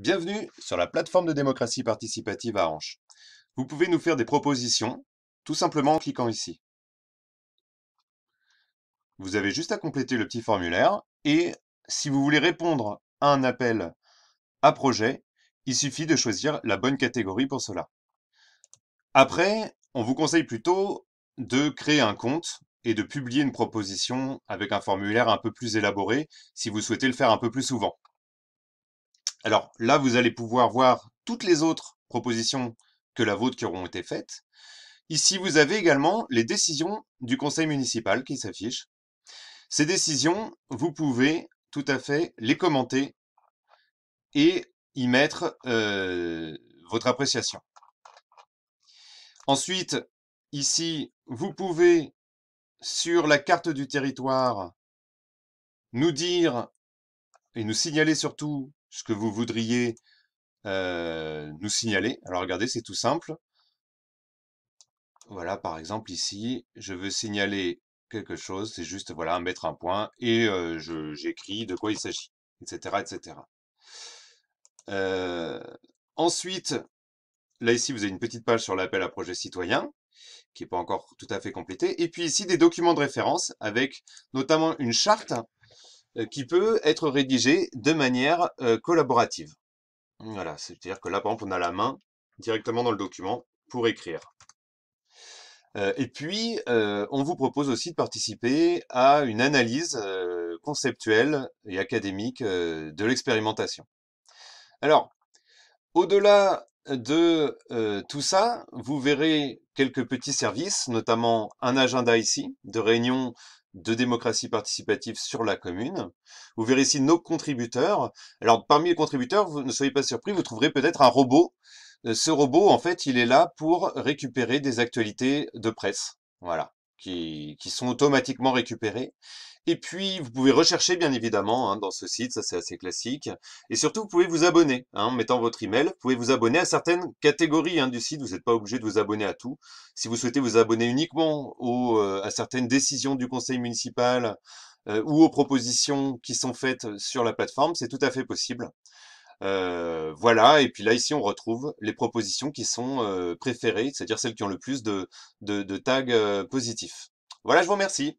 Bienvenue sur la plateforme de démocratie participative à Anche. Vous pouvez nous faire des propositions, tout simplement en cliquant ici. Vous avez juste à compléter le petit formulaire et si vous voulez répondre à un appel à projet, il suffit de choisir la bonne catégorie pour cela. Après, on vous conseille plutôt de créer un compte et de publier une proposition avec un formulaire un peu plus élaboré si vous souhaitez le faire un peu plus souvent. Alors là, vous allez pouvoir voir toutes les autres propositions que la vôtre qui auront été faites. Ici, vous avez également les décisions du conseil municipal qui s'affichent. Ces décisions, vous pouvez tout à fait les commenter et y mettre euh, votre appréciation. Ensuite, ici, vous pouvez, sur la carte du territoire, nous dire et nous signaler surtout ce que vous voudriez nous signaler. Alors regardez, c'est tout simple. Voilà, par exemple ici, je veux signaler quelque chose, c'est juste voilà mettre un point et j'écris de quoi il s'agit, etc. etc. ensuite, là ici, vous avez une petite page sur l'appel à projet citoyen qui n'est pas encore tout à fait complétée. Et puis ici, des documents de référence avec notamment une charte euh, qui peut être rédigé de manière euh, collaborative. Voilà, c'est-à-dire que là, par exemple, on a la main directement dans le document pour écrire. Euh, et puis, on vous propose aussi de participer à une analyse conceptuelle et académique de l'expérimentation. Alors, au-delà de euh, tout ça, vous verrez quelques petits services, notamment un agenda ici, de réunion de démocratie participative sur la commune. Vous verrez ici nos contributeurs. Alors parmi les contributeurs, vous ne soyez pas surpris, vous trouverez peut-être un robot. Euh, ce robot, en fait, il est là pour récupérer des actualités de presse, voilà, qui, qui sont automatiquement récupérées. Et puis, vous pouvez rechercher, bien évidemment, hein, dans ce site, ça c'est assez classique. Et surtout, vous pouvez vous abonner, hein, en mettant votre email. Vous pouvez vous abonner à certaines catégories hein, du site, vous n'êtes pas obligé de vous abonner à tout. Si vous souhaitez vous abonner uniquement aux euh, à certaines décisions du conseil municipal euh, ou aux propositions qui sont faites sur la plateforme, c'est tout à fait possible. Euh, voilà, et puis là ici on retrouve les propositions qui sont préférées, c'est-à-dire celles qui ont le plus de, de, tags positifs. Voilà, je vous remercie.